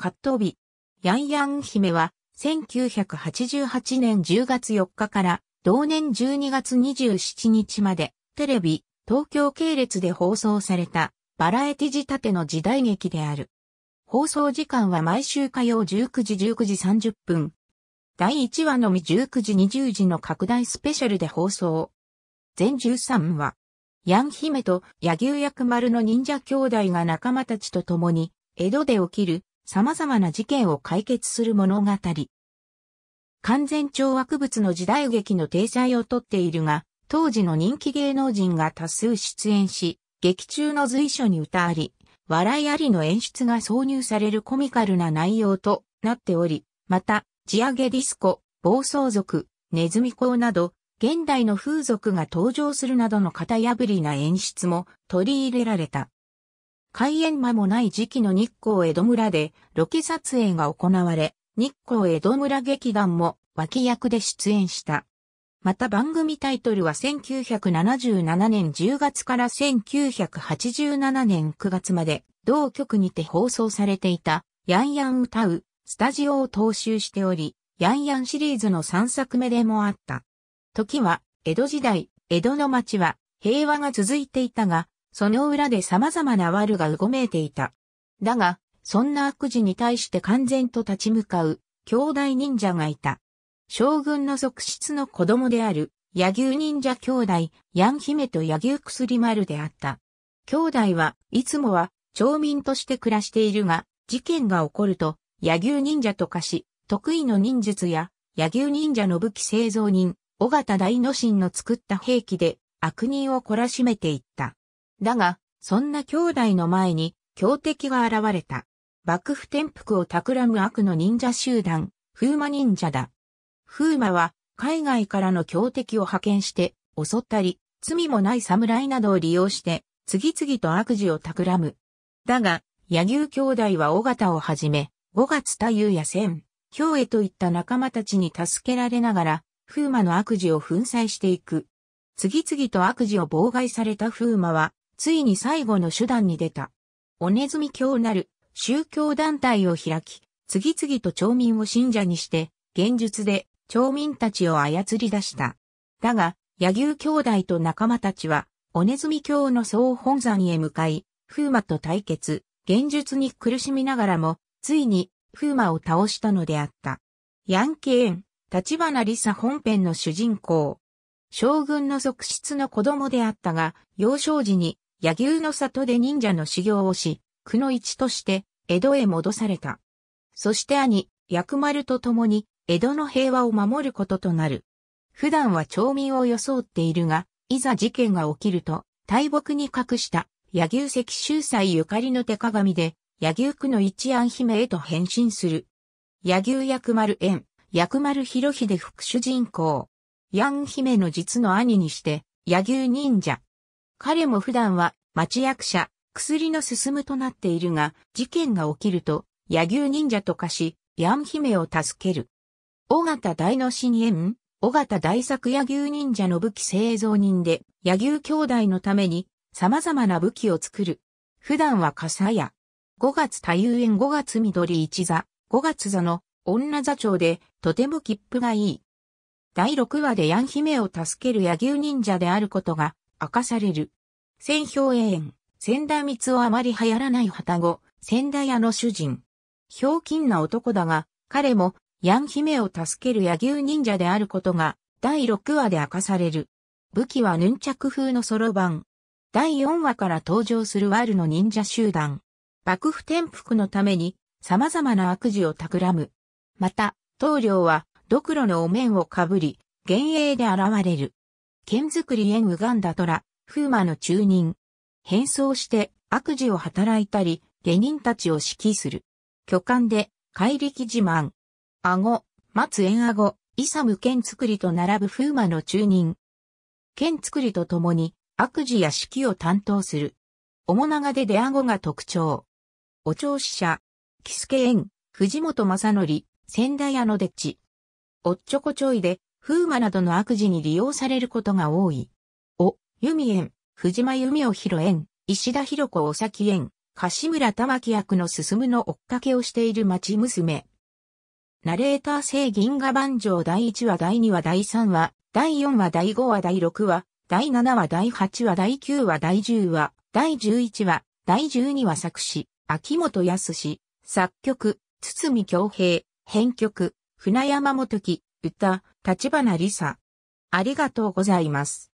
カット日。ヤンヤン姫は、1988年10月4日から同年12月27日までテレビ、東京系列で放送されたバラエティ仕立ての時代劇である。放送時間は毎週火曜19時19時30分。第1話のみ19時20時の拡大スペシャルで放送。全13話。ヤン姫と野牛役丸の忍者兄弟が仲間たちと共に江戸で起きる様々な事件を解決する物語。完全懲悪物の時代劇の体裁をとっているが、当時の人気芸能人が多数出演し、劇中の随所に歌あり、笑いありの演出が挿入されるコミカルな内容となっており、また、地上げディスコ、暴走族、ネズミ講など、現代の風俗が登場するなどの型破りな演出も取り入れられた。開園間もない時期の日光江戸村でロケ撮影が行われ、日光江戸村劇団も脇役で出演した。また番組タイトルは1977年10月から1987年9月まで同局にて放送されていたヤンヤン歌うスタジオを踏襲しており、ヤンヤンシリーズの3作目でもあった。時は江戸時代、江戸の街は平和が続いていたが、その裏で様々な悪がうごめいていた。だが、そんな悪事に対して完全と立ち向かう、兄弟忍者がいた。将軍の側室の子供である、野牛忍者兄弟、ヤン姫と野牛薬丸であった。兄弟はいつもは町民として暮らしているが、事件が起こると、野牛忍者と化し、得意の忍術や、野牛忍者の武器製造人、尾形大野心の作った兵器で悪人を懲らしめていった。だが、そんな兄弟の前に強敵が現れた。幕府転覆を企む悪の忍者集団、風魔忍者だ。風魔は海外からの強敵を派遣して襲ったり、罪もない侍などを利用して次々と悪事を企む。だが、柳生兄弟は尾形をはじめ、五月太夫や千、京へといった仲間たちに助けられながら、風魔の悪事を粉砕していく。次々と悪事を妨害された風魔は、ついに最後の手段に出た。おねずみ教なる宗教団体を開き、次々と町民を信者にして、現実で町民たちを操り出した。だが、柳生兄弟と仲間たちは、おねずみ教の総本山へ向かい、風魔と対決、現実に苦しみながらも、ついに風魔を倒したのであった。ヤンケーン、立花リサ本編の主人公。将軍の側室の子供であったが、幼少時に柳生の里で忍者の修行をし、区の一として江戸へ戻された。そして兄、薬丸と共に江戸の平和を守ることとなる。普段は町民を装っているが、いざ事件が起きると、大木に隠した柳生石秀祭ゆかりの手鏡で、柳生区の一安姫へと変身する。柳生薬丸園、薬丸広秀副主人公。ヤン姫の実の兄にして、柳生忍者、彼も普段は町役者、薬の進むとなっているが、事件が起きると、柳生忍者と化し、ヤン姫を助ける。尾形大の新縁、尾形大作野牛忍者の武器製造人で、野牛兄弟のために様々な武器を作る。普段は笠や、5月多遊園5月緑一座、5月座の女座長で、とても切符がいい。第6話でヤン姫を助ける野牛忍者であることが明かされる。千表園、千田光をあまり流行らない旗子、千田屋の主人。ひょうきんな男だが、彼も、ヤン姫を助ける野牛忍者であることが、第6話で明かされる。武器はヌンチャク風のそろばん。第4話から登場するワールの忍者集団。幕府転覆のために様々な悪事を企む。また、棟梁は、ドクロのお面をかぶり、幻影で現れる。剣作り縁ウガンダトラ、風魔の中人。変装して悪事を働いたり、下人たちを指揮する。巨漢で、怪力自慢。顎、松縁顎、イサム剣作りと並ぶ風魔の中人。剣作りとともに、悪事や指揮を担当する。面長で出顎が特徴。お調子者、木助縁、藤本正則、仙台屋のッチ。おっちょこちょいで、風魔などの悪事に利用されることが多い。お、弓園、藤間弓を広園、石田広子お先園、柏村玉木役の進むの追っかけをしている町娘。ナレーター性銀河万丈第1話第2話第3話、第4話第5話第6話、第7話第8話第9話第10話、第11話、第12話作詞、秋元康、作曲、堤京平、編曲、船山元樹、歌、立花りさ。ありがとうございます。